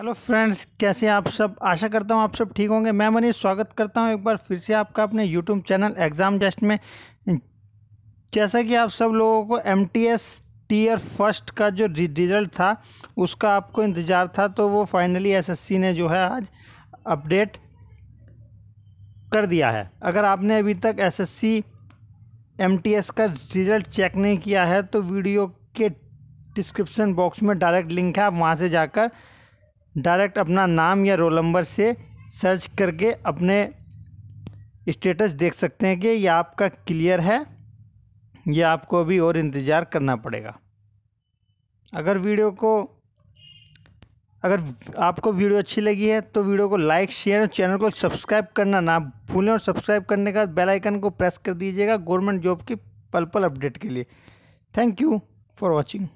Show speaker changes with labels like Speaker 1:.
Speaker 1: hello friends कैसे आप सब आशा करता हूँ आप सब ठीक होंगे मैं मनीष स्वागत करता हूँ एक बार फिर से आपका अपने यूट्यूब चैनल एग्ज़ाम जस्ट में जैसा कि आप सब लोगों को M T S tier first का जो रिजल्ट था उसका आपको इंतज़ार था तो वो फाइनली एसएससी ने जो है आज अपडेट कर दिया है अगर आपने अभी तक एसएससी एमटीएस का रिज़ल्ट चेक नहीं किया है तो वीडियो के डिस्क्रिप्शन बॉक्स में डायरेक्ट लिंक है आप वहाँ से जाकर डायरेक्ट अपना नाम या रोल नंबर से सर्च करके अपने स्टेटस देख सकते हैं कि यह आपका क्लियर है या आपको अभी और इंतज़ार करना पड़ेगा अगर वीडियो को अगर आपको वीडियो अच्छी लगी है तो वीडियो को लाइक शेयर और चैनल को सब्सक्राइब करना ना भूलें और सब्सक्राइब करने का बेल आइकन को प्रेस कर दीजिएगा गवर्नमेंट जॉब की पल पल अपडेट के लिए थैंक यू फॉर वॉचिंग